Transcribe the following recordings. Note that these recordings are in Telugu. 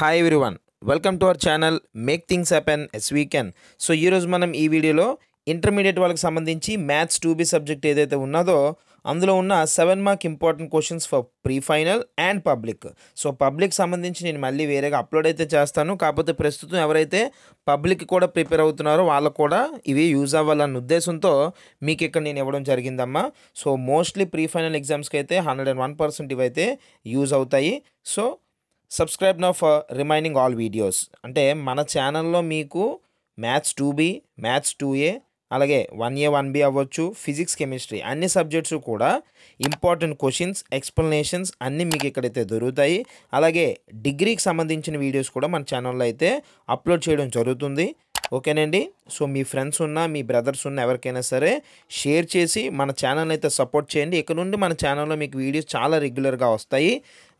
hi everyone welcome to our channel make things happen as we can so ఈరోజు మనం ఈ వీడియోలో ఇంటర్మీడియట్ వాళ్ళకి సంబంధించి మ్యాథ్స్ టూ బి సబ్జెక్ట్ ఏదైతే ఉన్నదో అందులో ఉన్న seven mark important questions for pre final and public so public సంబంధించి నేను మళ్ళీ వేరేగా అప్లోడ్ అయితే చేస్తాను కాకపోతే ప్రస్తుతం ఎవరైతే పబ్లిక్ కూడా ప్రిపేర్ అవుతున్నారో వాళ్ళకు కూడా ఇవి యూజ్ అవ్వాలన్న ఉద్దేశంతో మీకు ఇక్కడ నేను ఇవ్వడం జరిగిందమ్మా సో మోస్ట్లీ ప్రీ ఫైనల్ ఎగ్జామ్స్కి అయితే హండ్రెడ్ అండ్ వన్ పర్సెంట్ ఇవైతే యూజ్ అవుతాయి సో సబ్స్క్రైబ్ నా ఫర్ రిమైనింగ్ ఆల్ వీడియోస్ అంటే మన ఛానల్లో మీకు maths two B maths two A అలాగే వన్ ఏ వన్ బి అవ్వచ్చు ఫిజిక్స్ కెమిస్ట్రీ అన్ని సబ్జెక్ట్స్ కూడా ఇంపార్టెంట్ క్వశ్చన్స్ ఎక్స్ప్లెనేషన్స్ అన్నీ మీకు ఇక్కడైతే దొరుకుతాయి అలాగే డిగ్రీకి సంబంధించిన వీడియోస్ కూడా మన ఛానల్లో అయితే అప్లోడ్ చేయడం జరుగుతుంది ఓకేనండి సో మీ ఫ్రెండ్స్ ఉన్నా మీ బ్రదర్స్ ఉన్న ఎవరికైనా సరే షేర్ చేసి మన ఛానల్ అయితే సపోర్ట్ చేయండి ఇక్కడ నుండి మన ఛానల్లో మీకు వీడియోస్ చాలా రెగ్యులర్గా వస్తాయి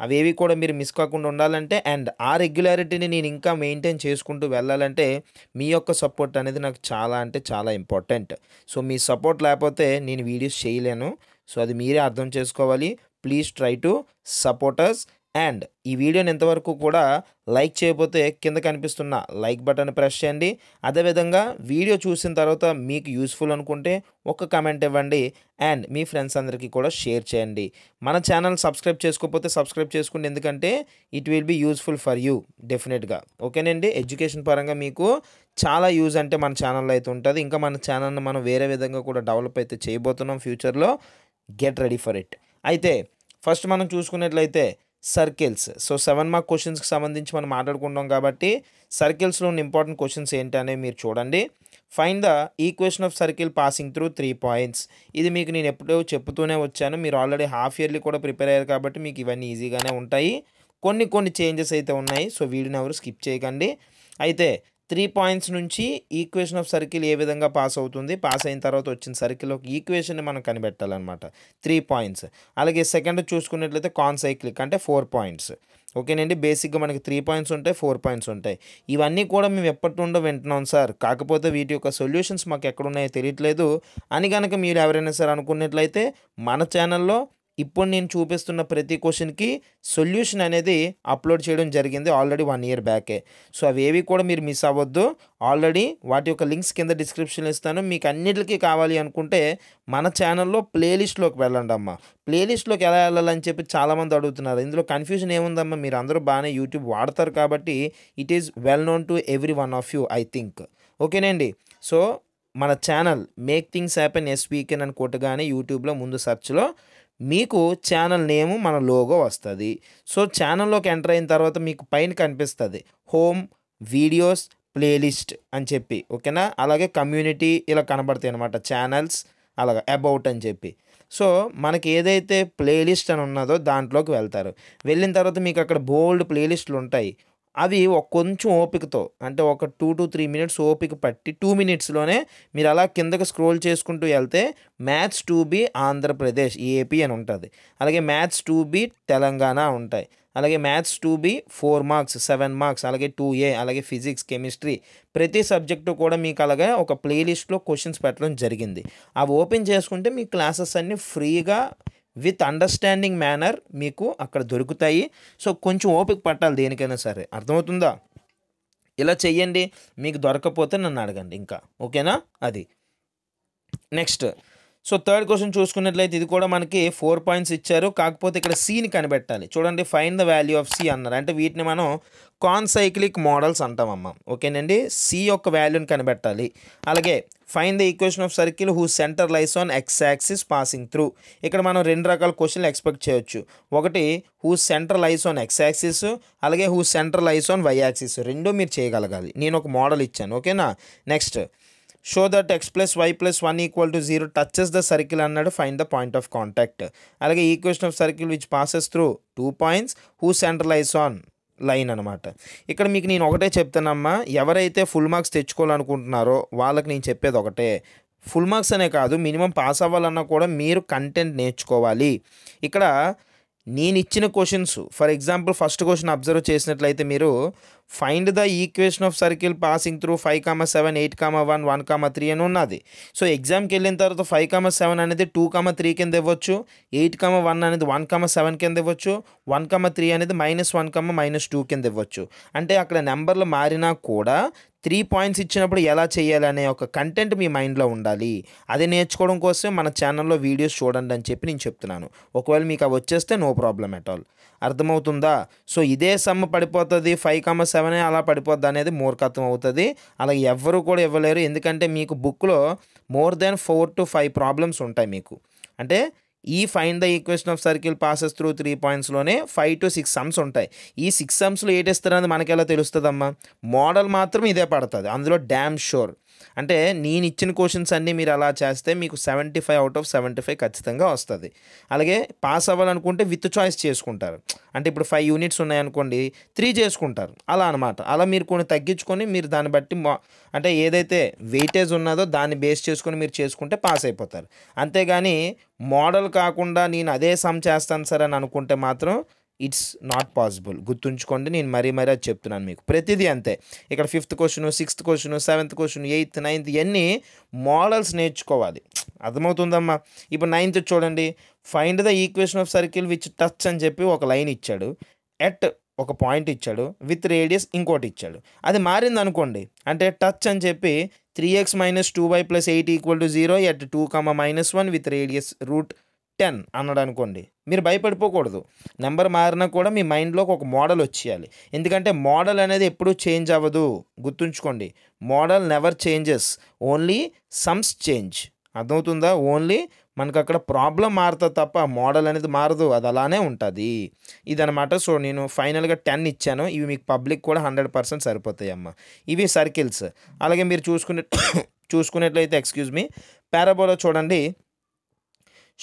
అవేవి కూడా మీరు మిస్ కాకుండా ఉండాలంటే అండ్ ఆ రెగ్యులారిటీని నేను ఇంకా మెయింటైన్ చేసుకుంటూ వెళ్ళాలంటే మీ యొక్క సపోర్ట్ అనేది నాకు చాలా అంటే చాలా ఇంపార్టెంట్ సో మీ సపోర్ట్ లేకపోతే నేను వీడియోస్ చేయలేను సో అది మీరే అర్థం చేసుకోవాలి please try to supporters and ఈ వీడియోని ఇంతవరకు కూడా లైక్ చేయబోతే కింద కనిపిస్తున్న లైక్ బటన్ ప్రెస్ చేయండి అదేవిధంగా వీడియో చూసిన తర్వాత మీకు యూస్ఫుల్ అనుకుంటే ఒక కమెంట్ ఇవ్వండి అండ్ మీ ఫ్రెండ్స్ అందరికీ కూడా షేర్ చేయండి మన ఛానల్ సబ్స్క్రైబ్ చేసుకోకపోతే సబ్స్క్రైబ్ చేసుకోండి ఎందుకంటే it will be useful for you డెఫినెట్గా ఓకేనండి ఎడ్యుకేషన్ పరంగా మీకు చాలా యూజ్ అంటే మన ఛానల్లో అయితే ఉంటుంది ఇంకా మన ఛానల్ని మనం వేరే విధంగా కూడా డెవలప్ అయితే చేయబోతున్నాం ఫ్యూచర్లో గెట్ రెడీ ఫర్ ఇట్ అయితే ఫస్ట్ మనం చూసుకున్నట్లయితే సర్కిల్స్ సో సెవెన్ మార్క్ క్వశ్చన్స్కి సంబంధించి మనం మాట్లాడుకుంటాం కాబట్టి సర్కిల్స్లో ఉన్న ఇంపార్టెంట్ క్వశ్చన్స్ ఏంటనేవి మీరు చూడండి find the equation of circle passing through three points ఇది మీకు నేను ఎప్పుడో చెప్తూనే వచ్చాను మీరు ఆల్రెడీ హాఫ్ ఇయర్లీ కూడా ప్రిపేర్ అయ్యారు కాబట్టి మీకు ఇవన్నీ ఈజీగానే ఉంటాయి కొన్ని కొన్ని చేంజెస్ అయితే ఉన్నాయి సో వీడిని ఎవరు స్కిప్ చేయకండి అయితే త్రీ పాయింట్స్ నుంచి ఈక్వేషన్ ఆఫ్ సర్కిల్ ఏ విధంగా పాస్ అవుతుంది పాస్ అయిన తర్వాత వచ్చిన సర్కిల్ ఒక ఈక్వేషన్ని మనం కనిపెట్టాలన్నమాట త్రీ పాయింట్స్ అలాగే సెకండ్ చూసుకున్నట్లయితే కాన్సైక్లిక్ అంటే ఫోర్ పాయింట్స్ ఓకేనండి బేసిక్గా మనకి త్రీ పాయింట్స్ ఉంటాయి ఫోర్ పాయింట్స్ ఉంటాయి ఇవన్నీ కూడా మేము ఎప్పటి నుండో వింటున్నాం సార్ కాకపోతే వీటి యొక్క సొల్యూషన్స్ మాకు ఎక్కడున్నాయో తెలియట్లేదు అని కనుక మీరు ఎవరైనా సార్ అనుకున్నట్లయితే మన ఛానల్లో ఇప్పుడు నేను చూపిస్తున్న ప్రతి క్వశ్చన్కి సొల్యూషన్ అనేది అప్లోడ్ చేయడం జరిగింది ఆల్రెడీ వన్ ఇయర్ బ్యాకే సో అవి ఏవి కూడా మీరు మిస్ అవ్వద్దు ఆల్రెడీ వాటి యొక్క లింక్స్ కింద డిస్క్రిప్షన్ ఇస్తాను మీకు అన్నిటికీ కావాలి అనుకుంటే మన ఛానల్లో ప్లేలిస్ట్లోకి వెళ్ళండి అమ్మ ప్లేలిస్ట్లోకి ఎలా వెళ్ళాలని చెప్పి చాలామంది అడుగుతున్నారు ఇందులో కన్ఫ్యూజన్ ఏముందమ్మా మీరు అందరూ బాగానే యూట్యూబ్ వాడతారు కాబట్టి it is well known to every one of you I think ఓకేనండి సో మన channel make things happen as we can అని కొట్టగానే యూట్యూబ్లో ముందు సెర్చ్లో మీకు ఛానల్ నేము మన లోగో వస్తుంది సో ఛానల్లోకి ఎంటర్ అయిన తర్వాత మీకు పైన కనిపిస్తుంది హోమ్ వీడియోస్ ప్లేలిస్ట్ అని చెప్పి ఓకేనా అలాగే కమ్యూనిటీ ఇలా కనబడతాయి అనమాట ఛానల్స్ అలాగా అబౌట్ అని చెప్పి సో మనకి ఏదైతే ప్లేలిస్ట్ అని ఉన్నదో దాంట్లోకి వెళ్తారు వెళ్ళిన తర్వాత మీకు అక్కడ బోల్డ్ ప్లేలిస్టులు ఉంటాయి అవి ఒక కొంచెం ఓపికతో అంటే ఒక టూ టు త్రీ మినిట్స్ ఓపిక పట్టి టూ మినిట్స్లోనే మీరు అలా కిందకి స్క్రోల్ చేసుకుంటూ వెళ్తే maths two B Andhra Pradesh AP అని ఉంటుంది అలాగే మ్యాథ్స్ టూ బి తెలంగాణ ఉంటాయి అలాగే maths two B four marks seven marks అలాగే టూ ఏ అలాగే ఫిజిక్స్ కెమిస్ట్రీ ప్రతి సబ్జెక్టు కూడా మీకు అలాగే ఒక ప్లేలిస్ట్లో క్వశ్చన్స్ పెట్టడం జరిగింది అవి ఓపెన్ చేసుకుంటే మీ క్లాసెస్ అన్నీ ఫ్రీగా విత్ అండర్స్టాండింగ్ మేనర్ మీకు అక్కడ దొరుకుతాయి సో కొంచెం ఓపిక పట్టాలి దేనికైనా సరే అర్థమవుతుందా ఇలా చెయ్యండి మీకు దొరకపోతే నన్ను అడగండి ఇంకా ఓకేనా అది నెక్స్ట్ సో థర్డ్ క్వశ్చన్ చూసుకున్నట్లయితే ఇది కూడా మనకి ఫోర్ పాయింట్స్ ఇచ్చారు కాకపోతే ఇక్కడ సీని కనిపెట్టాలి చూడండి find the value of C అన్నారు అంటే వీటిని మనం కాన్సైక్లిక్ మోడల్స్ అంటామమ్మా ఓకేనండి సి యొక్క వాల్యూని కనిపెట్టాలి అలాగే find the equation of circle whose centre lies on X axis passing through ఇక్కడ మనం రెండు రకాల క్వశ్చన్లు ఎక్స్పెక్ట్ చేయొచ్చు ఒకటి whose centre lies on X axis అలాగే whose centre lies on Y axis రెండూ మీరు చేయగలగాలి నేను ఒక మోడల్ ఇచ్చాను ఓకేనా next show that X plus Y plus one equal to zero touches the circle అన్నాడు find the point of contact అలాగే equation of circle which passes through two points whose centre lies on line అనమాట ఇక్కడ మీకు నేను ఒకటే చెప్తానమ్మా ఎవరైతే ఫుల్ మార్క్స్ తెచ్చుకోవాలనుకుంటున్నారో వాళ్ళకి నేను చెప్పేది ఒకటే ఫుల్ మార్క్స్ అనే కాదు మినిమం పాస్ అవ్వాలన్నా కూడా మీరు కంటెంట్ నేర్చుకోవాలి ఇక్కడ నేను ఇచ్చిన questions for example first question observe చేసినట్లయితే మీరు find the equation of circle passing through five comma seven eight comma one one comma three అని ఉన్నది సో ఎగ్జామ్కి వెళ్ళిన తర్వాత ఫైవ్ కామా సెవెన్ అనేది టూ కామా త్రీ కింద ఇవ్వచ్చు ఎయిట్ కామా వన్ అనేది వన్ కామా సెవెన్ కింద ఇవ్వచ్చు వన్ కామా త్రీ అనేది minus one comma minus two కింద ఇవ్వచ్చు అంటే అక్కడ నెంబర్లు మారినా కూడా త్రీ పాయింట్స్ ఇచ్చినప్పుడు ఎలా చేయాలి అనే ఒక కంటెంట్ మీ మైండ్లో ఉండాలి అది నేర్చుకోవడం కోసం మన ఛానల్లో వీడియోస్ చూడండి అని చెప్పి నేను చెప్తున్నాను ఒకవేళ మీకు అవి వచ్చేస్తే నో ప్రాబ్లం ఎట్ ఆల్ అర్థమవుతుందా సో ఇదే సమ్ పడిపోతుంది ఫైవ్ కామ సెవెన్ అలా పడిపోద్ది అనేది మూర్ఖత్వం అవుతుంది అలా ఎవ్వరూ కూడా ఇవ్వలేరు ఎందుకంటే మీకు బుక్లో more than four to five problems ఉంటాయి మీకు అంటే ఈ find the equation of circle passes through three పాయింట్స్లోనే ఫైవ్ టు సిక్స్ సమ్స్ ఉంటాయి ఈ సిక్స్ సమ్స్లో ఏటిస్తారనేది మనకెలా తెలుస్తుందమ్మా మోడల్ మాత్రం ఇదే పడుతుంది అందులో డ్యామ్ షోర్ అంటే నేను ఇచ్చిన క్వశ్చన్స్ అన్నీ మీరు అలా చేస్తే మీకు seventy five out of seventy five ఖచ్చితంగా వస్తుంది అలాగే పాస్ అవ్వాలనుకుంటే విత్ చాయిస్ చేసుకుంటారు అంటే ఇప్పుడు ఫైవ్ యూనిట్స్ ఉన్నాయనుకోండి త్రీ చేసుకుంటారు అలా అనమాట అలా మీరు కొన్ని తగ్గించుకొని మీరు దాన్ని బట్టి అంటే ఏదైతే వెయిటేజ్ ఉన్నదో దాన్ని బేస్ చేసుకొని మీరు చేసుకుంటే పాస్ అయిపోతారు అంతేగాని మోడల్ కాకుండా నేను అదే సమ్ చేస్తాను సార్ అని అనుకుంటే మాత్రం ఇట్స్ నాట్ పాసిబుల్ గుర్తుంచుకోండి నేను మరీ మరీ అది చెప్తున్నాను మీకు ప్రతిదీ అంతే ఇక్కడ fifth question sixth question seventh question eighth ninth ఇవన్నీ మోడల్స్ నేర్చుకోవాలి అర్థమవుతుందమ్మా ఇప్పుడు నైన్త్ చూడండి find the equation of circle which touch అని చెప్పి ఒక లైన్ ఇచ్చాడు ఎట్ ఒక పాయింట్ ఇచ్చాడు విత్ రేడియస్ ఇంకోటి ఇచ్చాడు అది మారింది అనుకోండి అంటే టచ్ అని చెప్పి three X minus two Y plus eight equal to zero at two comma minus one with radius root ten అన్నాడు అనుకోండి మీరు భయపడిపోకూడదు నెంబర్ మారినా కూడా మీ మైండ్లోకి ఒక మోడల్ వచ్చేయాలి ఎందుకంటే మోడల్ అనేది ఎప్పుడూ చేంజ్ అవ్వదు గుర్తుంచుకోండి model never changes only sums change అర్థమవుతుందా ఓన్లీ మనకు అక్కడ ప్రాబ్లం మారుతుంది తప్ప మోడల్ అనేది మారదు అది అలానే ఉంటుంది ఇదనమాట సో నేను ఫైనల్గా టెన్ ఇచ్చాను ఇవి మీకు పబ్లిక్ కూడా హండ్రెడ్ పర్సెంట్ సరిపోతాయి అమ్మ ఇవి సర్కిల్స్ అలాగే మీరు చూసుకునే చూసుకున్నట్లయితే ఎక్స్క్యూజ్ మీ పారాబోలో చూడండి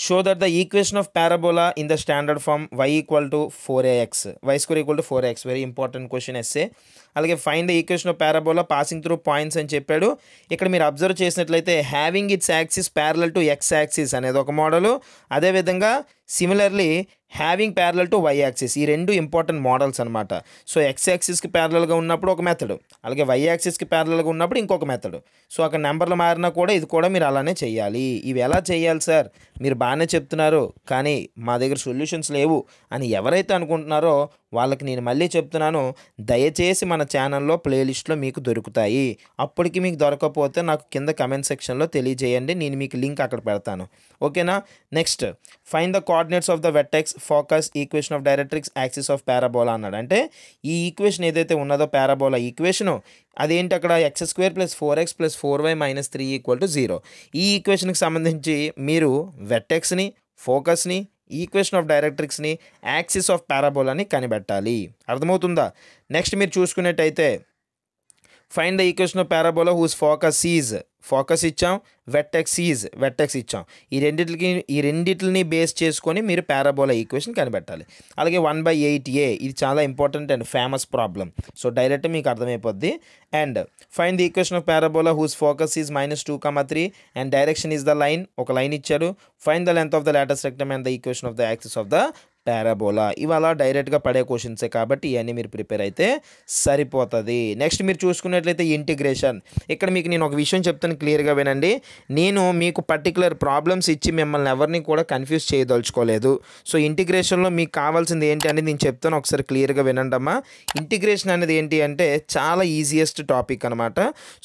show that the equation of parabola in the standard form y equal to 4ax y square equal to 4x very important question essay అలాగే find the equation of parabola passing through points అని చెప్పాడు ఇక్కడ మీరు అబ్జర్వ్ చేసినట్లయితే having its axis parallel to X axis అనేది ఒక మోడలు అదేవిధంగా similarly having parallel to Y axis ఈ రెండు ఇంపార్టెంట్ మోడల్స్ అనమాట సో ఎక్స్ యాక్సిస్కి ప్యారలల్గా ఉన్నప్పుడు ఒక మెథడ్ అలాగే వై యాక్సిస్కి ప్యారలల్గా ఉన్నప్పుడు ఇంకొక మెథడ్ సో అక్కడ నెంబర్లు మారినా కూడా ఇది కూడా మీరు అలానే చేయాలి ఇవి ఎలా చేయాలి సార్ మీరు బాగానే చెప్తున్నారు కానీ మా దగ్గర సొల్యూషన్స్ లేవు అని ఎవరైతే అనుకుంటున్నారో వాళ్ళకి నేను మళ్ళీ చెప్తున్నాను దయచేసి మన ఛానల్లో ప్లేలిస్ట్లో మీకు దొరుకుతాయి అప్పటికి మీకు దొరకకపోతే నాకు కింద కమెంట్ సెక్షన్లో తెలియజేయండి నేను మీకు లింక్ అక్కడ పెడతాను ఓకేనా next find the coordinates of the vertex focus equation of directrix axis of parabola అన్నాడు అంటే ఈ ఈక్వేషన్ ఏదైతే ఉన్నదో పారాబోలా ఈక్వేషను అదేంటి అక్కడ X square plus four X plus four Y minus three equal to zero ఈ ఈక్వేషన్కి సంబంధించి మీరు వెట్టెక్స్ని ఫోకస్ని ఈక్వేషన్ ఆఫ్ డైరెక్ట్రిక్స్ని యాక్సిస్ ఆఫ్ పారాబోలాని కనిపెట్టాలి అర్థమవుతుందా నెక్స్ట్ మీరు చూసుకున్నట్టయితే find the equation of parabola whose focus is focus ఇచ్చాం వెట్టెక్స్ ఈజ్ వెట్టెక్స్ ఇచ్చాం ఈ రెండిటికి ఈ రెండిటిని బేస్ చేసుకొని మీరు పారాబోలా ఈక్వేషన్ కనిపెట్టాలి అలాగే వన్ బై ఎయిట్ ఏ ఇది చాలా important and famous problem so direct మీకు అర్థమైపోద్ది and find the equation of parabola whose focus is minus two comma three and direction is the line ఒక లైన్ ఇచ్చారు find the length of the latus rectum and the equation of the axis of the parabola ఇవాళ డైరెక్ట్గా పడే క్వశ్చన్సే కాబట్టి ఇవన్నీ మీరు ప్రిపేర్ అయితే సరిపోతుంది నెక్స్ట్ మీరు చూసుకున్నట్లయితే ఇంటిగ్రేషన్ ఇక్కడ మీకు నేను ఒక విషయం చెప్తాను క్లియర్గా వినండి నేను మీకు పర్టికులర్ ప్రాబ్లమ్స్ ఇచ్చి మిమ్మల్ని ఎవరిని కూడా కన్ఫ్యూజ్ చేయదలుచుకోలేదు సో ఇంటిగ్రేషన్లో మీకు కావాల్సింది ఏంటి అనేది నేను చెప్తాను ఒకసారి క్లియర్గా వినండమ్మా ఇంటిగ్రేషన్ అనేది ఏంటి అంటే చాలా ఈజియెస్ట్ టాపిక్ అనమాట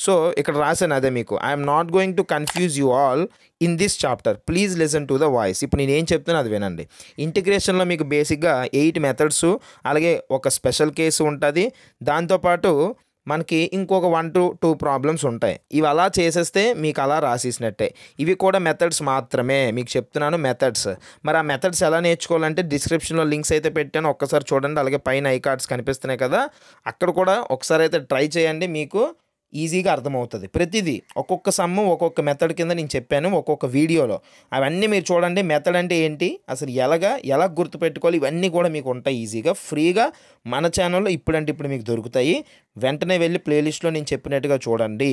సో ఇక్కడ రాశాను అదే మీకు I'm not going to confuse you all in this chapter please listen to the voice ఇప్పుడు నేను ఏం చెప్తున్నా అది వినండి ఇంటిగ్రేషన్లో మీకు బేసిక్గా ఎయిట్ మెథడ్స్ అలాగే ఒక స్పెషల్ కేసు ఉంటుంది దాంతోపాటు మనకి ఇంకొక వన్ టు టూ ప్రాబ్లమ్స్ ఉంటాయి ఇవి అలా చేసేస్తే మీకు అలా రాసేసినట్టే ఇవి కూడా మెథడ్స్ మాత్రమే మీకు చెప్తున్నాను మెథడ్స్ మరి ఆ మెథడ్స్ ఎలా నేర్చుకోవాలంటే డిస్క్రిప్షన్లో లింక్స్ అయితే పెట్టాను ఒక్కసారి చూడండి అలాగే పైన ఐ కార్డ్స్ కనిపిస్తున్నాయి కదా అక్కడ కూడా ఒకసారి అయితే ట్రై చేయండి మీకు ఈజీగా అర్థమవుతుంది ప్రతిదీ ఒక్కొక్క సమ్ము ఒక్కొక్క మెథడ్ కింద నేను చెప్పాను ఒక్కొక్క వీడియోలో అవన్నీ మీరు చూడండి మెథడ్ అంటే ఏంటి అసలు ఎలాగా ఎలా గుర్తుపెట్టుకోవాలి ఇవన్నీ కూడా మీకు ఉంటాయి ఈజీగా ఫ్రీగా మన ఛానల్లో ఇప్పుడంటే ఇప్పుడు మీకు దొరుకుతాయి వెంటనే వెళ్ళి ప్లేలిస్ట్లో నేను చెప్పినట్టుగా చూడండి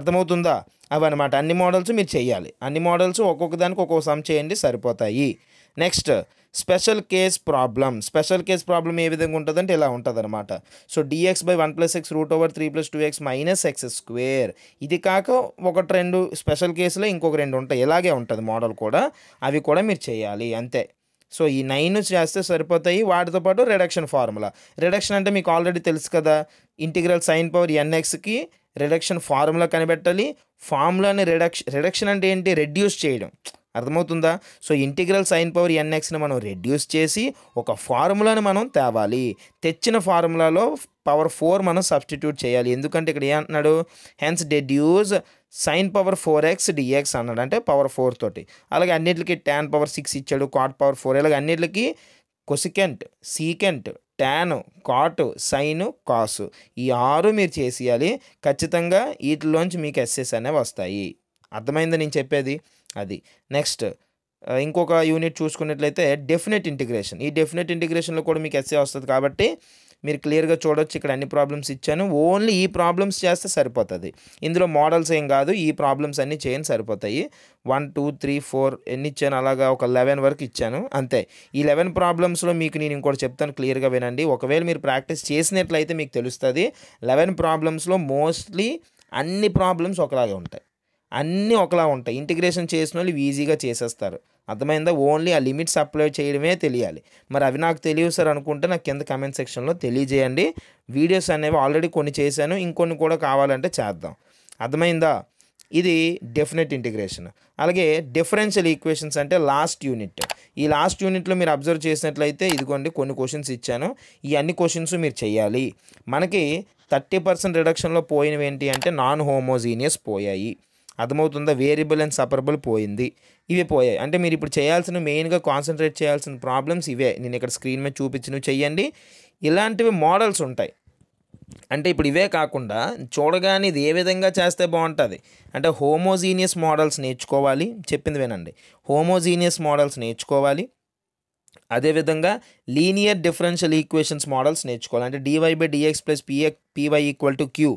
అర్థమవుతుందా అన్నమాట అన్ని మోడల్స్ మీరు చేయాలి అన్ని మోడల్స్ ఒక్కొక్క దానికి ఒక్కొక్క సమ్ చేయండి సరిపోతాయి next special case problem special case problem ఏ విధంగా ఉంటుందంటే ఇలా ఉంటుందన్నమాట so dx by one plus x root over three plus two x minus x square ఇది కాక ఒకటి రెండు స్పెషల్ కేసులో ఇంకొక రెండు ఉంటాయి ఇలాగే ఉంటుంది మోడల్ కూడా అవి కూడా మీరు చేయాలి అంతే సో ఈ నైన్ చేస్తే సరిపోతాయి వాటితో పాటు రిడక్షన్ ఫార్ములా రిడక్షన్ అంటే మీకు ఆల్రెడీ తెలుసు కదా ఇంటిగ్రల్ సైన్ పవర్ ఎన్ఎక్స్కి రిడక్షన్ ఫార్ములా కనిపెట్టాలి ఫార్ములాని రిడక్షన్ రిడక్షన్ అంటే ఏంటి రెడ్యూస్ చేయడం అర్థమవుతుందా సో ఇంటిగ్రల్ సైన్ పవర్ ఎన్ఎక్స్ని మనం రెడ్యూస్ చేసి ఒక ఫార్ములాని మనం తేవాలి తెచ్చిన ఫార్ములాలో పవర్ ఫోర్ మనం సబ్స్టిట్యూట్ చేయాలి ఎందుకంటే ఇక్కడ ఏమంటున్నాడు hence deduce sine power four x dx అన్నాడు అంటే పవర్ ఫోర్ తోటి అలాగే అన్నిటికీ ట్యాన్ పవర్ సిక్స్ ఇచ్చాడు కాట్ పవర్ ఫోర్ ఇలాగ అన్నిటికీ cosecant secant tan cot sine కాసు ఈ ఆరు మీరు చేసేయాలి ఖచ్చితంగా వీటిలోంచి మీకు ఎస్ఎస్ అనేవి వస్తాయి అర్థమైందా నేను చెప్పేది అది నెక్స్ట్ ఇంకొక యూనిట్ చూసుకున్నట్లయితే డెఫినెట్ ఇంటిగ్రేషన్ ఈ డెఫినెట్ ఇంటిగ్రేషన్లో కూడా మీకు ఎస్ఏ వస్తుంది కాబట్టి మీరు క్లియర్గా చూడొచ్చు ఇక్కడ అన్ని ప్రాబ్లమ్స్ ఇచ్చాను ఓన్లీ ఈ ప్రాబ్లమ్స్ చేస్తే సరిపోతుంది ఇందులో మోడల్స్ ఏం కాదు ఈ ప్రాబ్లమ్స్ అన్నీ చేయని సరిపోతాయి వన్ టూ త్రీ ఫోర్ ఎన్ని ఇచ్చాను అలాగా ఒక లెవెన్ వరకు ఇచ్చాను అంతే ఈ లెవెన్ ప్రాబ్లమ్స్లో మీకు నేను ఇంకోటి చెప్తాను క్లియర్గా వినండి ఒకవేళ మీరు ప్రాక్టీస్ చేసినట్లయితే మీకు తెలుస్తుంది లెవెన్ ప్రాబ్లమ్స్లో మోస్ట్లీ అన్ని ప్రాబ్లమ్స్ ఒకలాగే ఉంటాయి అన్నీ ఒకలా ఉంటాయి ఇంటిగ్రేషన్ చేసిన వాళ్ళు ఈజీగా చేసేస్తారు అర్థమైందా ఓన్లీ ఆ లిమిట్స్ అప్లై చేయడమే తెలియాలి మరి అవి నాకు తెలియదు సార్ అనుకుంటే నాకు కింద కమెంట్ సెక్షన్లో తెలియజేయండి వీడియోస్ అనేవి ఆల్రెడీ కొన్ని చేశాను ఇంకొన్ని కూడా కావాలంటే చేద్దాం అర్థమైందా ఇది డెఫినెట్ ఇంటిగ్రేషన్ అలాగే డిఫరెన్షియల్ ఈక్వేషన్స్ అంటే లాస్ట్ యూనిట్ ఈ లాస్ట్ యూనిట్లో మీరు అబ్జర్వ్ చేసినట్లయితే ఇదిగోండి కొన్ని క్వశ్చన్స్ ఇచ్చాను ఈ అన్ని క్వశ్చన్స్ మీరు చేయాలి మనకి థర్టీ పర్సెంట్ రిడక్షన్లో పోయినవి ఏంటి అంటే నాన్ హోమోజీనియస్ పోయాయి అర్థమవుతుందా వేరియబుల్ అండ్ సపరబుల్ పోయింది ఇవి పోయాయి అంటే మీరు ఇప్పుడు చేయాల్సిన మెయిన్గా కాన్సన్ట్రేట్ చేయాల్సిన ప్రాబ్లమ్స్ ఇవే నేను ఇక్కడ స్క్రీన్ మీద చూపించినవి చెయ్యండి ఇలాంటివి మోడల్స్ ఉంటాయి అంటే ఇప్పుడు ఇవే కాకుండా చూడగానే ఇది ఏ విధంగా చేస్తే బాగుంటుంది అంటే హోమోజీనియస్ మోడల్స్ నేర్చుకోవాలి చెప్పింది వినండి హోమోజీనియస్ మోడల్స్ నేర్చుకోవాలి అదేవిధంగా లీనియర్ డిఫరెన్షియల్ ఈక్వేషన్స్ మోడల్స్ నేర్చుకోవాలి అంటే dy by dx plus px py equal to q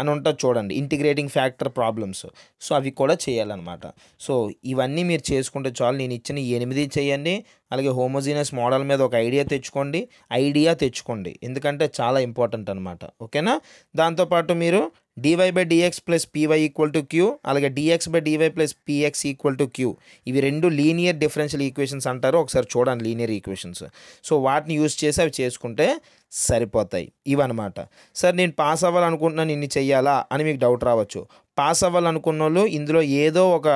అని ఉంటుంది చూడండి ఇంటిగ్రేటింగ్ ఫ్యాక్టర్ ప్రాబ్లమ్స్ సో అవి కూడా చేయాలన్నమాట సో ఇవన్నీ మీరు చేసుకుంటే చాలు నేను ఇచ్చిన ఎనిమిది చేయండి అలాగే హోమోజీనియస్ మోడల్ మీద ఒక ఐడియా తెచ్చుకోండి ఐడియా తెచ్చుకోండి ఎందుకంటే చాలా ఇంపార్టెంట్ అనమాట ఓకేనా దాంతోపాటు మీరు dy by dx plus py equal to q అలాగే dx by dy plus px equal to q ఇవి రెండు లీనియర్ డిఫరెన్షియల్ ఈక్వేషన్స్ అంటారు ఒకసారి చూడండి లీనియర్ ఈక్వేషన్స్ సో వాటిని యూస్ చేసి అవి చేసుకుంటే సరిపోతాయి ఇవన్నమాట సార్ నేను పాస్ అవ్వాలనుకుంటున్నాను ఇన్ని చెయ్యాలా అని మీకు డౌట్ రావచ్చు పాస్ అవ్వాలనుకున్న వాళ్ళు ఇందులో ఏదో ఒక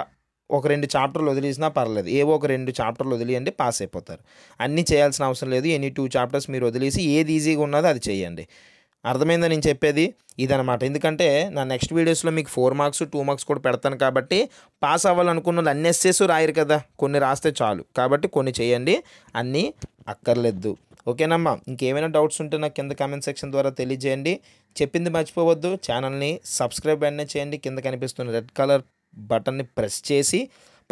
ఒక రెండు చాప్టర్లు వదిలేసినా పర్లేదు ఏవో ఒక రెండు చాప్టర్లు వదిలియండి పాస్ అయిపోతారు అన్నీ చేయాల్సిన అవసరం లేదు ఎనీ టూ చాప్టర్స్ మీరు వదిలేసి ఏది ఈజీగా ఉన్నదో అది చేయండి అర్థమైందని నేను చెప్పేది ఇదనమాట ఎందుకంటే నా నెక్స్ట్ వీడియోస్లో మీకు ఫోర్ మార్క్స్ టూ మార్క్స్ కూడా పెడతాను కాబట్టి పాస్ అవ్వాలనుకున్న వాళ్ళు అన్ని ఎస్సెస్ రాయరు కదా కొన్ని రాస్తే చాలు కాబట్టి కొన్ని చేయండి అన్నీ అక్కర్లేదు ఓకేనమ్మా ఇంకేమైనా డౌట్స్ ఉంటే నాకు కింద కామెంట్ సెక్షన్ ద్వారా తెలియజేయండి చెప్పింది మర్చిపోవద్దు ఛానల్ని సబ్స్క్రైబ్ వెంటనే చేయండి కింద కనిపిస్తున్న రెడ్ కలర్ బటన్ని ప్రెస్ చేసి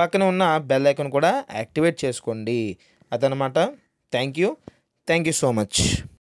పక్కన ఉన్న బెల్ ఐకన్ కూడా యాక్టివేట్ చేసుకోండి అదనమాట thank you thank you so much